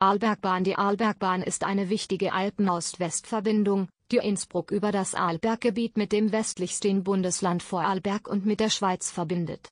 Arlbergbahn Die Arlbergbahn ist eine wichtige Alpen-Ost-West-Verbindung, die Innsbruck über das Arlberggebiet mit dem westlichsten Bundesland vor Arlberg und mit der Schweiz verbindet.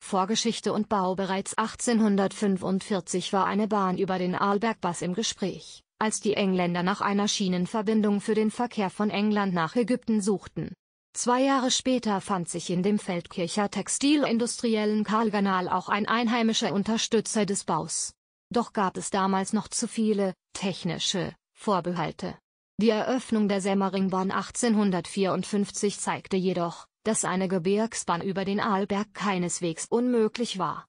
Vorgeschichte und Bau Bereits 1845 war eine Bahn über den Arlbergbass im Gespräch, als die Engländer nach einer Schienenverbindung für den Verkehr von England nach Ägypten suchten. Zwei Jahre später fand sich in dem Feldkircher Textilindustriellen Karl Ganal auch ein einheimischer Unterstützer des Baus. Doch gab es damals noch zu viele, technische, Vorbehalte. Die Eröffnung der Semmeringbahn 1854 zeigte jedoch, dass eine Gebirgsbahn über den Arlberg keineswegs unmöglich war.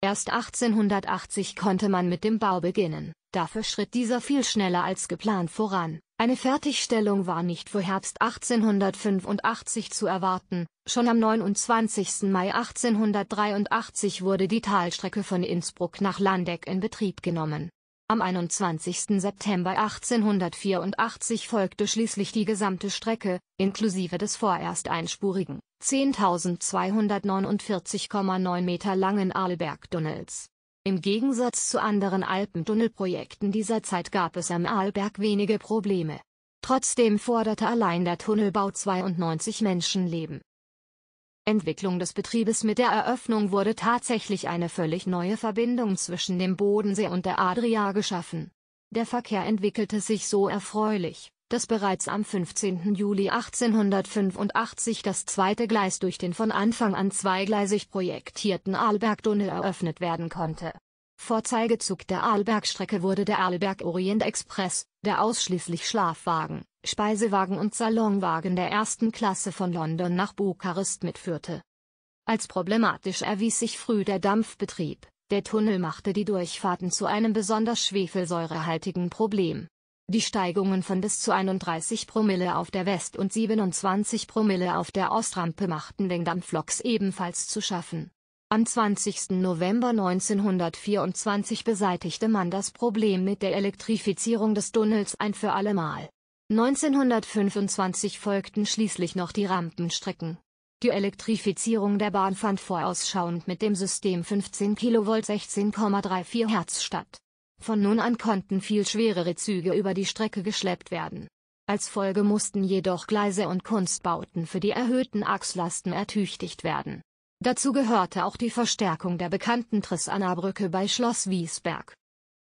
Erst 1880 konnte man mit dem Bau beginnen, dafür schritt dieser viel schneller als geplant voran. Eine Fertigstellung war nicht vor Herbst 1885 zu erwarten, schon am 29. Mai 1883 wurde die Talstrecke von Innsbruck nach Landeck in Betrieb genommen. Am 21. September 1884 folgte schließlich die gesamte Strecke, inklusive des vorerst einspurigen, 10.249,9 Meter langen Arlberg-Tunnels. Im Gegensatz zu anderen Alpentunnelprojekten dieser Zeit gab es am Arlberg wenige Probleme. Trotzdem forderte allein der Tunnelbau 92 Menschenleben. Entwicklung des Betriebes Mit der Eröffnung wurde tatsächlich eine völlig neue Verbindung zwischen dem Bodensee und der Adria geschaffen. Der Verkehr entwickelte sich so erfreulich, dass bereits am 15. Juli 1885 das zweite Gleis durch den von Anfang an zweigleisig projektierten Arlberg-Tunnel eröffnet werden konnte. Vorzeigezug der Arlberg-Strecke wurde der Arlberg Orient Express, der ausschließlich Schlafwagen, Speisewagen und Salonwagen der ersten Klasse von London nach Bukarest mitführte. Als problematisch erwies sich früh der Dampfbetrieb, der Tunnel machte die Durchfahrten zu einem besonders schwefelsäurehaltigen Problem. Die Steigungen von bis zu 31 Promille auf der West- und 27 Promille auf der Ostrampe machten den Dampfloks ebenfalls zu schaffen. Am 20. November 1924 beseitigte man das Problem mit der Elektrifizierung des Tunnels ein für allemal. 1925 folgten schließlich noch die Rampenstrecken. Die Elektrifizierung der Bahn fand vorausschauend mit dem System 15 kV 16,34 Hertz statt von nun an konnten viel schwerere Züge über die Strecke geschleppt werden. Als Folge mussten jedoch Gleise und Kunstbauten für die erhöhten Achslasten ertüchtigt werden. Dazu gehörte auch die Verstärkung der bekannten Triss-Anna-Brücke bei Schloss Wiesberg.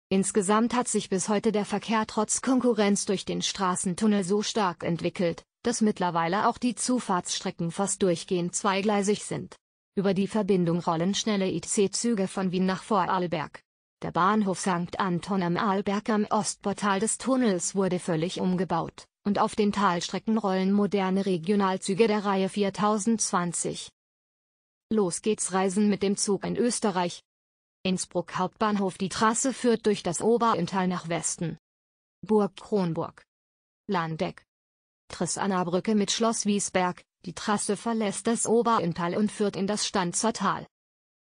Insgesamt hat sich bis heute der Verkehr trotz Konkurrenz durch den Straßentunnel so stark entwickelt, dass mittlerweile auch die Zufahrtsstrecken fast durchgehend zweigleisig sind. Über die Verbindung rollen schnelle IC-Züge von Wien nach Vorarlberg. Der Bahnhof St. Anton am Arlberg am Ostportal des Tunnels wurde völlig umgebaut, und auf den Talstrecken rollen moderne Regionalzüge der Reihe 4020. Los geht's Reisen mit dem Zug in Österreich. Innsbruck Hauptbahnhof Die Trasse führt durch das Oberinntal nach Westen. Burg Kronburg. Landeck. trisanna mit Schloss Wiesberg, die Trasse verlässt das Oberinntal und führt in das Stanzertal.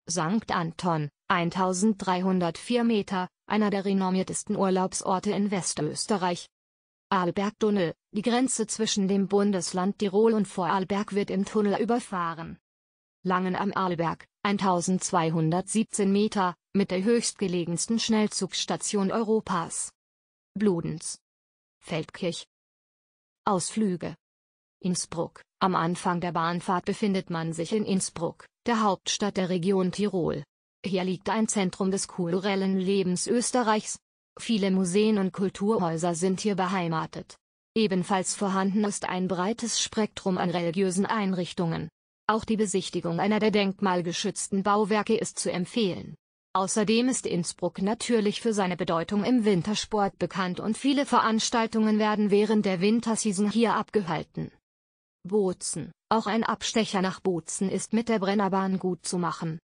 St. Anton, 1304 Meter, einer der renommiertesten Urlaubsorte in Westösterreich. Arlberg-Tunnel, die Grenze zwischen dem Bundesland Tirol und Vorarlberg wird im Tunnel überfahren. Langen am Arlberg, 1217 Meter, mit der höchstgelegensten Schnellzugstation Europas. Bludenz. Feldkirch. Ausflüge. Innsbruck. Am Anfang der Bahnfahrt befindet man sich in Innsbruck, der Hauptstadt der Region Tirol. Hier liegt ein Zentrum des kulturellen Lebens Österreichs. Viele Museen und Kulturhäuser sind hier beheimatet. Ebenfalls vorhanden ist ein breites Spektrum an religiösen Einrichtungen. Auch die Besichtigung einer der denkmalgeschützten Bauwerke ist zu empfehlen. Außerdem ist Innsbruck natürlich für seine Bedeutung im Wintersport bekannt und viele Veranstaltungen werden während der Wintersaison hier abgehalten. Bozen, auch ein Abstecher nach Bozen ist mit der Brennerbahn gut zu machen.